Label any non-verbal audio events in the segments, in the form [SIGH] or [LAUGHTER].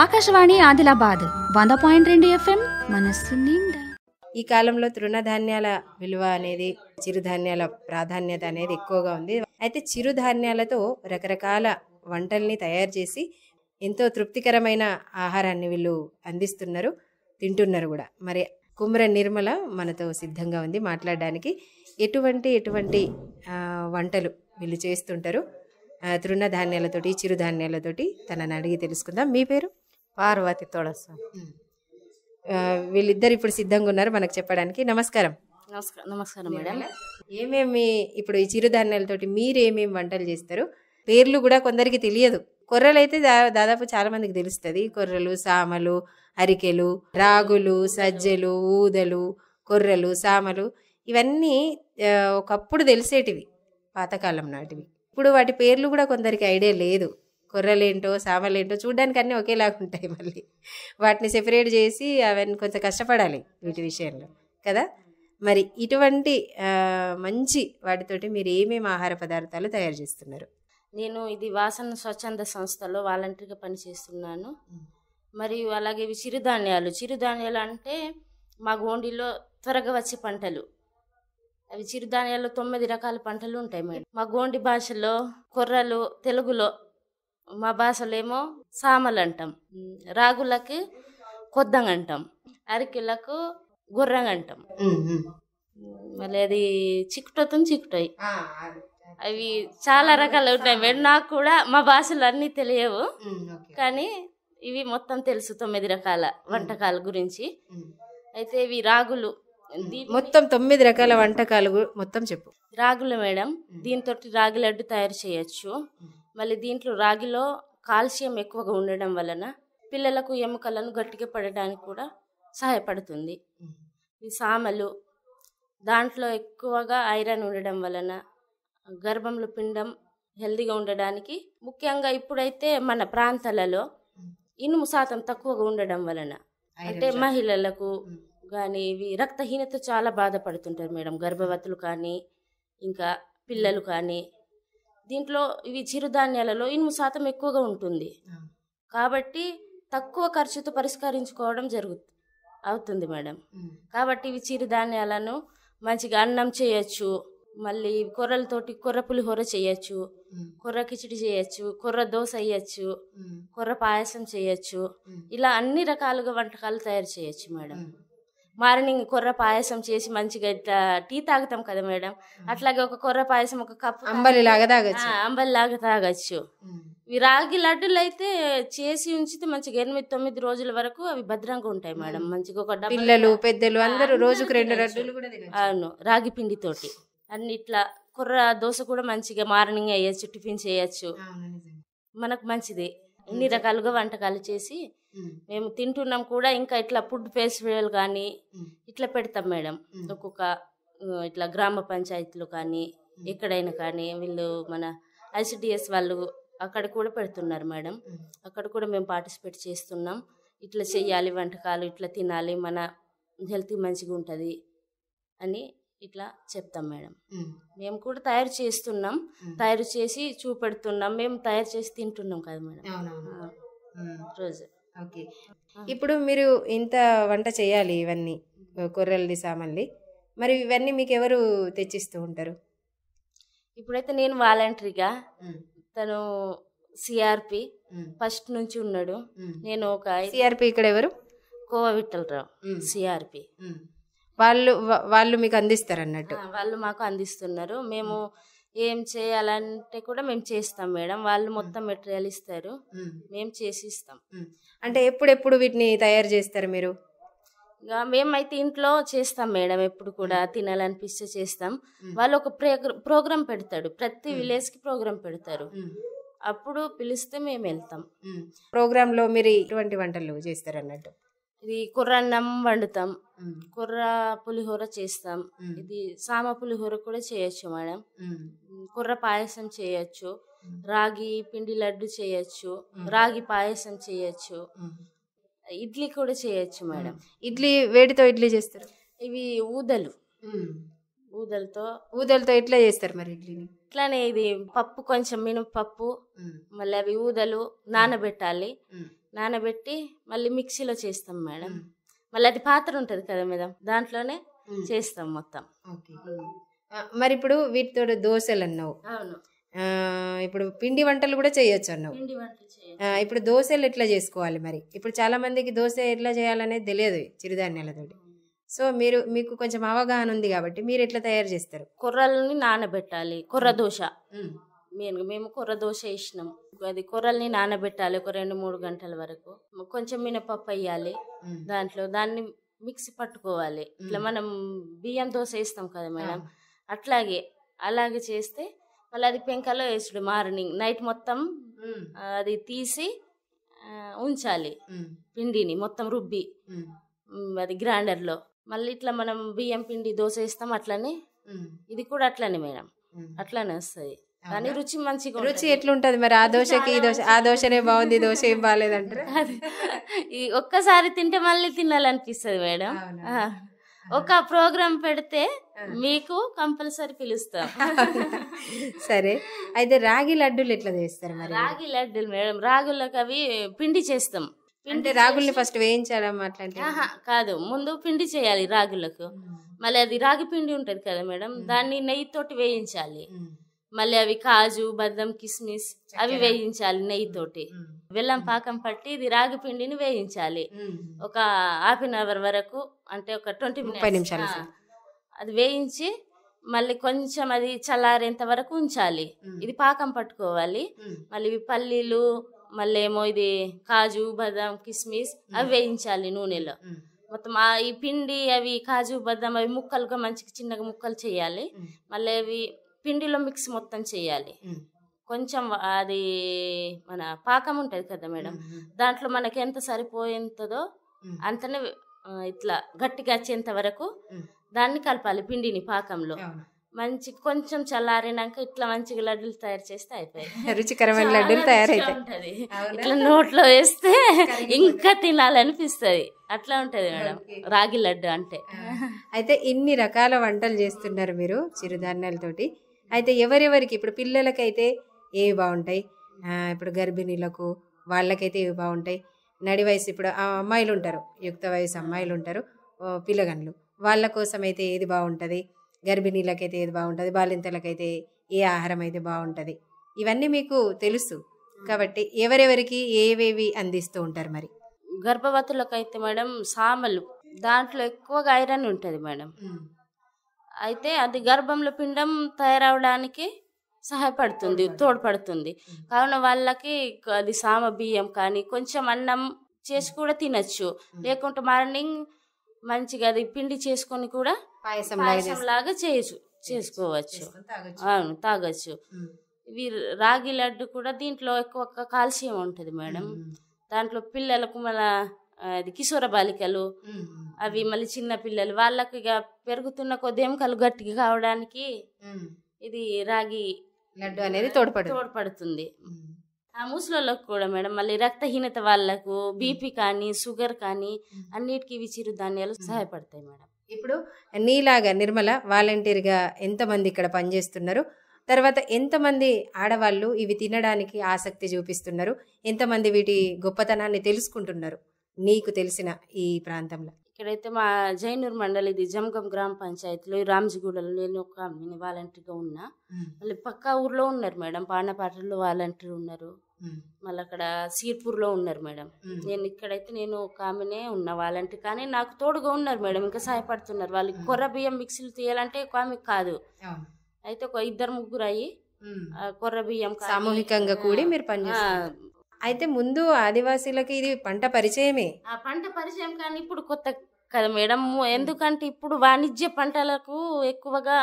ఆకాశవాణి ఆదిలాబాద్ వంద పాయింట్ రెండు ఎఫ్ఎం మనస్సు నిండా ఈ కాలంలో తృణధాన్యాల విలువ అనేది చిరుధాన్యాల ప్రాధాన్యత అనేది ఎక్కువగా ఉంది అయితే చిరుధాన్యాలతో రకరకాల వంటల్ని తయారు చేసి ఎంతో తృప్తికరమైన ఆహారాన్ని వీళ్ళు అందిస్తున్నారు తింటున్నారు కూడా మరి కుమ్ర నిర్మల మనతో సిద్ధంగా ఉంది మాట్లాడడానికి ఎటువంటి ఎటువంటి వంటలు వీళ్ళు చేస్తుంటారు తృణధాన్యాలతోటి చిరుధాన్యాలతోటి తనని అడిగి తెలుసుకుందాం మీ పేరు పార్వతి తులస వీళ్ళిద్దరు ఇప్పుడు సిద్ధంగా ఉన్నారు మనకు చెప్పడానికి నమస్కారం నమస్కారం నమస్కారం మేడం ఏమేమి ఇప్పుడు ఈ చిరుధాన్యాలతోటి మీరు ఏమేమి వంటలు చేస్తారు పేర్లు కూడా కొందరికి తెలియదు కొర్రలు అయితే దాదాపు చాలా మందికి తెలుస్తుంది కొర్రలు సామలు అరికెలు రాగులు సజ్జలు ఊదలు కొర్రలు సామలు ఇవన్నీ ఒకప్పుడు తెలిసేటివి పాతకాలం నాటివి ఇప్పుడు వాటి పేర్లు కూడా కొందరికి ఐడియా లేదు కొర్రలేంటో సామలేంటో చూడ్డానికి అన్నీ ఒకేలాగా ఉంటాయి మళ్ళీ వాటిని సెపరేట్ చేసి అవన్నీ కొంచెం కష్టపడాలి వీటి విషయంలో కదా మరి ఇటువంటి మంచి వాటితోటి మీరు ఏమేమి ఆహార పదార్థాలు తయారు చేస్తున్నారు నేను ఇది వాసన స్వచ్ఛంద సంస్థలో వాలంటీర్గా పనిచేస్తున్నాను మరియు అలాగే ఇవి చిరుధాన్యాలు చిరుధాన్యాలు అంటే మా గోండిలో త్వరగా వచ్చే పంటలు అవి చిరుధాన్యాల్లో తొమ్మిది రకాల పంటలు ఉంటాయి మేడం మా గోండి భాషలో కొర్రలు తెలుగులో మా భాషలేమో సామలు అంటాం రాగులకు కొద్దం అంటాం అరికిలకు గుర్రం అంటాం మళ్ళీ అది చిక్కుటతో చిక్కుటాయి అవి చాలా రకాలు ఉంటాయి మేడం నాకు కూడా మా భాషలు అన్నీ తెలియవు కానీ ఇవి మొత్తం తెలుసు తొమ్మిది రకాల వంటకాల గురించి అయితే ఇవి రాగులు మొత్తం తొమ్మిది రకాల వంటకాలు మొత్తం చెప్పు రాగులు మేడం దీంతో రాగి లడ్డు తయారు చేయొచ్చు మళ్ళీ దీంట్లో రాగిలో కాల్షియం ఎక్కువగా ఉండడం వలన పిల్లలకు ఎముకలను గట్టిగా పడడానికి కూడా సహాయపడుతుంది ఈ సామలు దాంట్లో ఎక్కువగా ఐరన్ ఉండడం వలన గర్భంలో పిండం హెల్దీగా ఉండడానికి ముఖ్యంగా ఇప్పుడైతే మన ప్రాంతాలలో ఇనుము శాతం తక్కువగా ఉండడం వలన అంటే మహిళలకు కానీ ఇవి రక్తహీనత చాలా బాధపడుతుంటారు మేడం గర్భవతులు కానీ ఇంకా పిల్లలు కానీ దీంట్లో ఇవి చిరుధాన్యాలలో ఇనుము శాతం ఎక్కువగా ఉంటుంది కాబట్టి తక్కువ ఖర్చుతో పరిష్కరించుకోవడం జరుగుతుంది అవుతుంది మేడం కాబట్టి ఇవి చిరుధాన్యాలను మంచిగా అన్నం చేయొచ్చు మళ్ళీ కొర్రలతోటి కుర్ర పులిహోర చేయొచ్చు కుర్ర కిచిడి చేయొచ్చు కుర్ర దోశ వేయచ్చు కుర్ర పాయసం చేయొచ్చు ఇలా అన్ని రకాలుగా వంటకాలు తయారు చేయొచ్చు మేడం మార్నింగ్ కొర్ర పాయసం చేసి మంచిగా ఇట్లా టీ తాగుతాం కదా మేడం అట్లాగే ఒక కొర్ర పాయసం ఒక కప్పు అంబలి లాగా తాగచ్చు అంబలి లాగా తాగచ్చు రాగి లడ్డులు అయితే చేసి ఉంచితే మంచిగా ఎనిమిది తొమ్మిది రోజుల వరకు అవి భద్రంగా ఉంటాయి మేడం మంచిగా ఒక పిల్లలు పెద్దలు అందరూ రోజుకు రెండు లడ్డూలు కూడా అవును రాగి పిండితోటి అన్ని ఇట్లా కుర్ర దోశ కూడా మంచిగా మార్నింగ్ అయ్యచ్చు టిఫిన్ చేయొచ్చు మనకు మంచిది ఇన్ని రకాలుగా వంటకాలు చేసి మేము తింటున్నాం కూడా ఇంకా ఇట్లా ఫుడ్ ఫెస్టివల్ కానీ ఇట్లా పెడతాం మేడం ఒక్కొక్క ఇట్లా గ్రామ పంచాయతీలు కానీ ఎక్కడైనా కానీ వీళ్ళు మన ఐసిడిఎస్ వాళ్ళు అక్కడ కూడా పెడుతున్నారు మేడం అక్కడ కూడా మేము పార్టిసిపేట్ చేస్తున్నాం ఇట్లా చేయాలి వంటకాలు ఇట్లా తినాలి మన హెల్త్ మంచిగా ఉంటుంది అని ఇట్లా చెప్తాం మేడం మేము కూడా తయారు చేస్తున్నాం తయారు చేసి చూపెడుతున్నాం మేము తయారు చేసి తింటున్నాం కదా మేడం రోజు ఓకే ఇప్పుడు మీరు ఇంత వంట చేయాలి ఇవన్నీ కూరల్ని సామాన్లు మరి ఇవన్నీ మీకు ఎవరు తెచ్చిస్తూ ఉంటారు ఇప్పుడైతే నేను వాలంటరీగా తను సిఆర్పి ఫస్ట్ నుంచి ఉన్నాడు నేను ఒక సిఆర్పి ఇక్కడ ఎవరు కోవా విఠలరావు సిఆర్పి వాళ్ళు వాళ్ళు మీకు అందిస్తారు అన్నట్టు వాళ్ళు మాకు అందిస్తున్నారు మేము ఏం చేయాలంటే కూడా మేము చేస్తాం మేడం వాళ్ళు మొత్తం మెటీరియల్ ఇస్తారు మేము చేసి ఇస్తాం అంటే ఎప్పుడెప్పుడు వీటిని తయారు చేస్తారు మీరు ఇంకా మేమైతే ఇంట్లో చేస్తాం మేడం ఎప్పుడు కూడా తినాలనిపిస్తే చేస్తాం వాళ్ళు ఒక ప్రోగ్రామ్ పెడతాడు ప్రతి విలేజ్ కి ప్రోగ్రామ్ పెడతారు అప్పుడు పిలిస్తే మేము వెళ్తాం ప్రోగ్రాంలో మీరు ఇటువంటి వంటలు చేస్తారు అన్నట్టు ఇది అన్నం వండుతాం కుర్ర పులిహోర చేస్తాం ఇది సామ పులిహోర కూడా చేయొచ్చు మేడం కుర్ర పాయసం చేయొచ్చు రాగి పిండి లడ్డు చేయొచ్చు రాగి పాయసం చేయొచ్చు ఇడ్లీ కూడా చేయొచ్చు మేడం ఇడ్లీ వేడితో ఇడ్లీ చేస్తారు ఇవి ఊదలు ఊదలతో ఊదలతో ఎట్లా చేస్తారు మరి ఇడ్లీని ఇట్లానే ఇది పప్పు కొంచెం మినపప్పు మళ్ళీ అవి ఊదలు నానబెట్టాలి నానబెట్టి మళ్ళీ మిక్సీలో చేస్తాం మేడం మళ్ళీ అది పాత్ర ఉంటుంది కదా మేడం దాంట్లోనే చేస్తాం మొత్తం మరి ఇప్పుడు వీటితో దోశలు అన్నావు అవును ఇప్పుడు పిండి వంటలు కూడా చేయొచ్చు అన్నావు ఇప్పుడు దోశలు ఎట్లా చేసుకోవాలి మరి ఇప్పుడు చాలా మందికి దోశ ఎట్లా చేయాలనేది తెలియదు చిరుధాన్యాలతోటి సో మీరు మీకు కొంచెం అవగాహన ఉంది కాబట్టి మీరు ఎట్లా తయారు చేస్తారు కుర్రలని నానబెట్టాలి కుర్ర దోశ మేము మేము కూర దోశ వేసినాం అది కూరల్ని నానబెట్టాలి ఒక రెండు మూడు గంటల వరకు కొంచెం మినపప్పు వేయాలి దాంట్లో దాన్ని మిక్సీ పట్టుకోవాలి ఇట్లా మనం బియ్యం దోశ వేస్తాం కదా మేడం అట్లాగే అలాగే చేస్తే మళ్ళీ అది పెంకలో వేసుడు మార్నింగ్ నైట్ మొత్తం అది తీసి ఉంచాలి పిండిని మొత్తం రుబ్బి అది గ్రైండర్లో మళ్ళీ ఇట్లా మనం బియ్యం పిండి దోశ వేస్తాం అట్లనే ఇది కూడా అట్లనే మేడం అట్లానే వస్తుంది కానీ రుచి మంచిగా రుచి ఎట్లుంటది మరి ఆ దోశకి ఈ దోశ ఆ దోశనే బాగుంది దోశ ఏం బాగాలేదంటే [LAUGHS] ఈ ఒక్కసారి తింటే మళ్ళీ తినాలనిపిస్తుంది మేడం ఒక ప్రోగ్రామ్ పెడితే మీకు కంపల్సరీ పిలుస్తాం [LAUGHS] సరే అయితే రాగి లడ్డూలు ఎట్లా చేస్తారు మరి రాగి లడ్డూలు మేడం రాగులకు అవి పిండి చేస్తాం పిండి రాగుల్ని ఫస్ట్ వేయించాలమ్మా అట్లాంటి కాదు ముందు పిండి చేయాలి రాగులకు మళ్ళీ అది రాగి పిండి ఉంటది కదా మేడం దాన్ని నెయ్యి తోటి వేయించాలి మళ్ళీ అవి కాజు బద్దం కిస్మిస్ అవి వేయించాలి నెయ్యితోటి బెల్లం పాకం పట్టి ఇది రాగి పిండిని వేయించాలి ఒక హాఫ్ అన్ అవర్ వరకు అంటే ఒక ట్వంటీ నిమిషాలు అది వేయించి మళ్ళీ కొంచెం అది చల్లారేంత వరకు ఉంచాలి ఇది పాకం పట్టుకోవాలి మళ్ళీ ఇవి పల్లీలు మళ్ళీ ఏమో ఇది కాజు బదాం కిస్మిస్ అవి వేయించాలి నూనెలో మొత్తం ఈ పిండి అవి కాజు బదాం అవి ముక్కలుగా మంచిగా చిన్నగా ముక్కలు చేయాలి మళ్ళీ అవి పిండిలో మిక్స్ మొత్తం చేయాలి కొంచెం అది మన పాకం ఉంటుంది కదా మేడం దాంట్లో మనకి ఎంత సరిపోయిందో అంతనే ఇట్లా గట్టిగా వచ్చేంత వరకు దాన్ని కలపాలి పిండిని పాకంలో మంచి కొంచెం చల్లారినాక ఇట్లా మంచిగా లడ్డూలు తయారు చేస్తే అయిపోయాయి [LAUGHS] రుచికరమైన లడ్డూలు తయారైతాయి ఇట్లా నోట్లో వేస్తే ఇంకా తినాలనిపిస్తుంది అట్లా ఉంటది మేడం రాగి లడ్డు అంటే అయితే ఇన్ని రకాల వంటలు చేస్తున్నారు మీరు చిరుధాన్యాలతోటి అయితే ఎవరెవరికి ఇప్పుడు పిల్లలకైతే ఏవి బాగుంటాయి ఇప్పుడు గర్భిణీలకు వాళ్ళకైతే ఏవి బాగుంటాయి నడి వయసు ఇప్పుడు అమ్మాయిలు ఉంటారు యుక్త వయసు అమ్మాయిలు ఉంటారు పిల్లగనులు వాళ్ళ కోసం అయితే ఏది బాగుంటుంది గర్భిణీలకైతే ఏది బాగుంటుంది బాలింతలకైతే ఏ ఆహారం అయితే బాగుంటుంది ఇవన్నీ మీకు తెలుసు కాబట్టి ఎవరెవరికి ఏవేవి అందిస్తూ ఉంటారు మరి గర్భవతులకైతే మేడం సామలు దాంట్లో ఎక్కువగా ఐరన్ ఉంటుంది మేడం అయితే అది గర్భంలో పిండం తయారవడానికి సహాయపడుతుంది తోడ్పడుతుంది కావున వాళ్ళకి అది సామ బియ్యం కానీ కొంచెం అన్నం చేసి కూడా తినచ్చు లేకుంటే మార్నింగ్ మంచిగా అది పిండి చేసుకొని కూడా పాయసం లాగా చేయచ్చు చేసుకోవచ్చు అవును తాగొచ్చు ఇవి రాగి లడ్డు కూడా దీంట్లో ఎక్కువ కాల్షియం ఉంటుంది మేడం దాంట్లో పిల్లలకు మన అది కిశోర బాలికలు అవి మళ్ళీ చిన్న పిల్లలు వాళ్ళకు ఇక పెరుగుతున్న కొద్ది ఎముకలు గట్టిగా కావడానికి ఇది రాగి లడ్డు అనేది తోడ్పడు తోడ్పడుతుంది ఆ ముసలిళ్ళకు కూడా మేడం మళ్ళీ రక్తహీనత వాళ్ళకు బీపీ కానీ షుగర్ కానీ అన్నిటికీ ఇవి చిరుధాన్యాలు సహాయపడతాయి మేడం ఇప్పుడు నీలాగా నిర్మల వాలంటీర్గా ఎంతమంది ఇక్కడ పనిచేస్తున్నారు తర్వాత ఎంతమంది ఆడవాళ్ళు ఇవి తినడానికి ఆసక్తి చూపిస్తున్నారు ఎంతమంది వీటి గొప్పతనాన్ని తెలుసుకుంటున్నారు నీకు తెలిసిన ఈ ప్రాంతంలో ఇక్కడైతే మా జైనూర్ మండలి ఇది జమగం గ్రామ పంచాయతీలో రామ్జిగూడలో నేను ఒక ఆమెని వాలంటీర్గా ఉన్నా మళ్ళీ పక్క ఊర్లో ఉన్నారు మేడం పానపాటల్లో వాలంటీర్ ఉన్నారు మళ్ళీ అక్కడ సీర్పూర్లో ఉన్నారు మేడం నేను ఇక్కడైతే నేను ఒక ఆమెనే ఉన్నా వాలంటీర్ కానీ నాకు తోడుగా ఉన్నారు మేడం ఇంకా సహాయపడుతున్నారు వాళ్ళకి కొర్ర బియ్యం మిక్సీలు తీయాలంటే ఒక ఆమె కాదు అయితే ఒక ఇద్దరు ముగ్గురు అయ్యి కొర్ర బియ్యం సామూహికంగా కూడి మీరు పని అయితే ముందు ఆదివాసీలకి ఇది పంట పరిచయమే ఆ పంట పరిచయం కానీ ఇప్పుడు కొత్త కదా మేడం ఎందుకంటే ఇప్పుడు వాణిజ్య పంటలకు ఎక్కువగా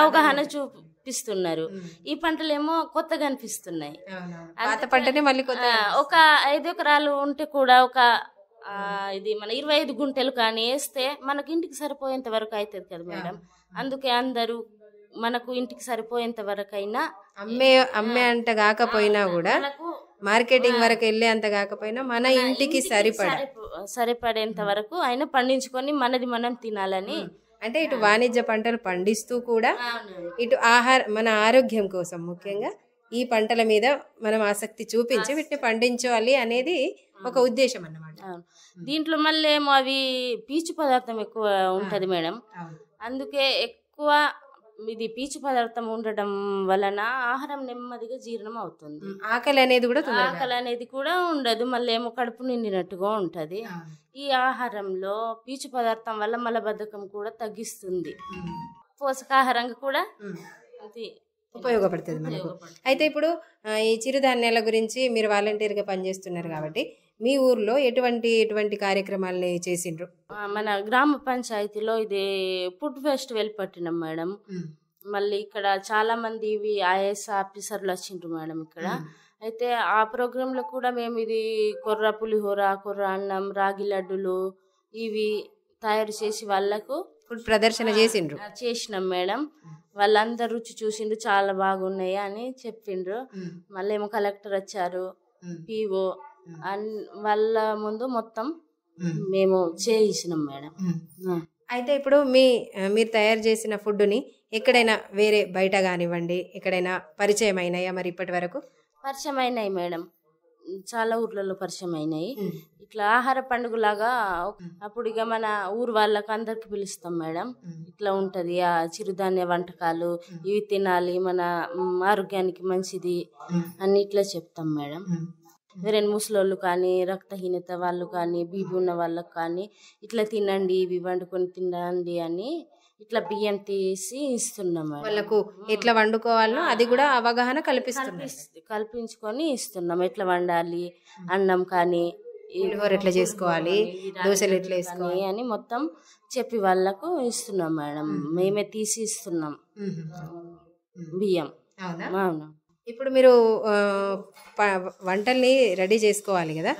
అవగాహన చూపిస్తున్నారు ఈ పంటలేమో కొత్తగా అనిపిస్తున్నాయి మళ్ళీ ఒక ఐదు ఎకరాలు ఉంటే కూడా ఒక ఇది మన ఇరవై ఐదు గుంటలు కానీ వేస్తే మనకి ఇంటికి సరిపోయేంత వరకు అవుతుంది కదా మేడం అందుకే అందరూ మనకు ఇంటికి సరిపోయేంత వరకు అయినా అమ్మే అమ్మే అంట కాకపోయినా కూడా మనకు మార్కెటింగ్ వరకు వెళ్ళేంత కాకపోయినా మన ఇంటికి సరిపడ సరిపడేంత వరకు ఆయన పండించుకొని మనది మనం తినాలని అంటే ఇటు వాణిజ్య పంటలు పండిస్తూ కూడా ఇటు ఆహార మన ఆరోగ్యం కోసం ముఖ్యంగా ఈ పంటల మీద మనం ఆసక్తి చూపించి వీటిని పండించాలి అనేది ఒక ఉద్దేశం అన్నమాట దీంట్లో మళ్ళీ ఏమో అవి పీచు పదార్థం ఎక్కువ ఉంటది మేడం అందుకే ఎక్కువ ఇది పీచు పదార్థం ఉండడం వలన ఆహారం నెమ్మదిగా జీర్ణం అవుతుంది ఆకలి అనేది కూడా ఆకలి అనేది కూడా ఉండదు మళ్ళీ ఏమో కడుపు నిండినట్టుగా ఉంటుంది ఈ ఆహారంలో పీచు పదార్థం వల్ల మలబద్ధకం కూడా తగ్గిస్తుంది పోషకాహారంగా కూడా ఉపయోగపడుతుంది మనకు అయితే ఇప్పుడు ఈ చిరుధాన్యాల గురించి మీరు వాలంటీర్గా పనిచేస్తున్నారు కాబట్టి మీ ఊర్లో ఎటువంటి ఎటువంటి కార్యక్రమాలని చేసిండ్రు మన గ్రామ పంచాయతీలో ఇది ఫుడ్ ఫెస్టివల్ పట్టినాం మేడం మళ్ళీ ఇక్కడ చాలా మంది ఇవి ఐఏఎస్ ఆఫీసర్లు వచ్చిండ్రు మేడం ఇక్కడ అయితే ఆ ప్రోగ్రాంలో కూడా మేము ఇది కొర్ర పులిహోర కుర్ర అన్నం రాగి లడ్డులు ఇవి తయారు చేసి వాళ్ళకు ఫుడ్ ప్రదర్శన చేసిండ్రు చేసినాం మేడం వాళ్ళందరూ రుచి చూసిండ్రు చాలా బాగున్నాయి అని చెప్పిండ్రు మళ్ళీ ఏమో కలెక్టర్ వచ్చారు పిఓ వాళ్ళ ముందు మొత్తం మేము చేయించినాం మేడం అయితే ఇప్పుడు మీ మీరు తయారు చేసిన ఫుడ్ని ఎక్కడైనా వేరే బయట కానివ్వండి ఎక్కడైనా పరిచయం అయినాయా మరి ఇప్పటి వరకు పరిచయం అయినాయి మేడం చాలా ఊర్లలో పరిచయం అయినాయి ఇట్లా ఆహార పండుగలాగా అప్పుడు ఇక మన ఊరు వాళ్ళకి అందరికి పిలుస్తాం మేడం ఇట్లా ఉంటుంది ఆ చిరుధాన్య వంటకాలు ఇవి తినాలి మన ఆరోగ్యానికి మంచిది అని ఇట్లా చెప్తాం మేడం రెండు ముసలోళ్ళు కానీ రక్తహీనత వాళ్ళు కానీ బీబీ ఉన్న వాళ్ళకు కానీ ఇట్లా తినండి ఇవి వండుకొని తినండి అని ఇట్లా బియ్యం తీసి ఇస్తున్నాం వాళ్ళకు ఎట్లా వండుకోవాలో అది కూడా అవగాహన కల్పిస్తుంది కల్పించుకొని ఇస్తున్నాం ఎట్లా వండాలి అన్నం కానీ పులిహోర ఎట్లా చేసుకోవాలి దోశలు ఎట్లా వేసుకోవాలి అని మొత్తం చెప్పి వాళ్ళకు ఇస్తున్నాం మేడం మేమే తీసి ఇస్తున్నాం బియ్యం అవునా ఇప్పుడు మీరు వంటల్ని రెడీ చేసుకోవాలి కదా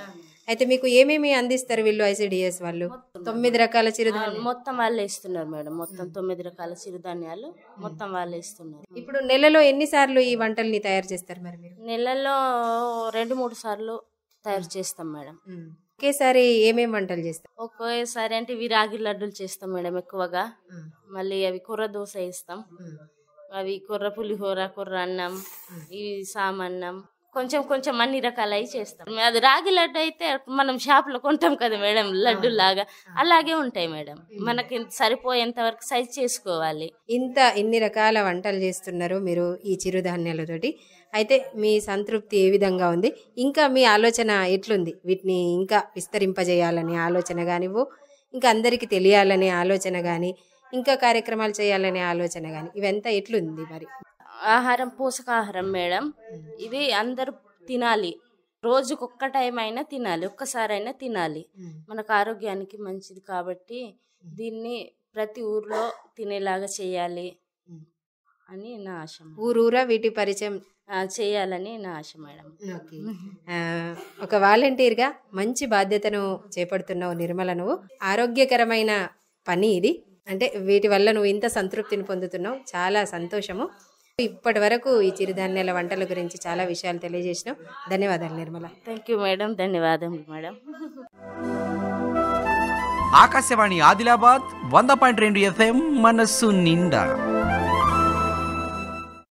అయితే మీకు ఏమేమి అందిస్తారు వీళ్ళు ఐసిడిఎస్ వాళ్ళు తొమ్మిది రకాల చిరుధాన్యాలు మొత్తం వాళ్ళే ఇస్తున్నారు మేడం మొత్తం తొమ్మిది రకాల చిరుధాన్యాలు మొత్తం వాళ్ళు ఇస్తున్నారు ఇప్పుడు నెలలో ఎన్నిసార్లు ఈ వంటల్ని తయారు చేస్తారు మరి మీరు నెలలో రెండు మూడు సార్లు తయారు చేస్తాం మేడం ఒకేసారి ఏమేమి వంటలు చేస్తాం ఒకేసారి అంటే ఇవి రాగి లడ్డూలు చేస్తాం మేడం ఎక్కువగా మళ్ళీ అవి కూర దోశ వేస్తాం అవి కుర్ర పులిహోర కొర్ర అన్నం ఇవి సామన్నం కొంచెం కొంచెం అన్ని రకాలు అవి చేస్తాం అది రాగి లడ్డు అయితే మనం షాప్లో కొంటాం కదా మేడం లడ్డు లాగా అలాగే ఉంటాయి మేడం మనకి సరిపోయేంత వరకు సైజ్ చేసుకోవాలి ఇంత ఇన్ని రకాల వంటలు చేస్తున్నారు మీరు ఈ చిరుధాన్యాలతోటి అయితే మీ సంతృప్తి ఏ విధంగా ఉంది ఇంకా మీ ఆలోచన ఎట్లుంది వీటిని ఇంకా విస్తరింపజేయాలనే ఆలోచన కానివ్వు ఇంకా అందరికీ తెలియాలనే ఆలోచన కానీ ఇంకా కార్యక్రమాలు చేయాలనే ఆలోచన కానీ ఇవంతా ఎట్లుంది మరి ఆహారం పోషకాహారం మేడం ఇది అందరూ తినాలి రోజుకు ఒక్క టైం అయినా తినాలి ఒక్కసారైనా తినాలి మనకు ఆరోగ్యానికి మంచిది కాబట్టి దీన్ని ప్రతి ఊర్లో తినేలాగా చేయాలి అని నా ఆశ ఊరూరా వీటి పరిచయం చేయాలని నా ఆశ మేడం ఒక వాలంటీర్గా మంచి బాధ్యతను చేపడుతున్నావు నిర్మల నువ్వు ఆరోగ్యకరమైన పని ఇది అంటే వీటి వల్ల నువ్వు ఇంత సంతృప్తిని పొందుతున్నావు చాలా సంతోషము ఇప్పటి వరకు ఈ చిరుధాన్యాల వంటల గురించి చాలా విషయాలు తెలియజేసినాం ధన్యవాదాలు నిర్మల థ్యాంక్ యూ మేడం ధన్యవాదములు మేడం ఆకాశవాణి ఆదిలాబాద్ వంద పాయింట్ రెండు ఎఫ్ఎం మనస్సు నిండా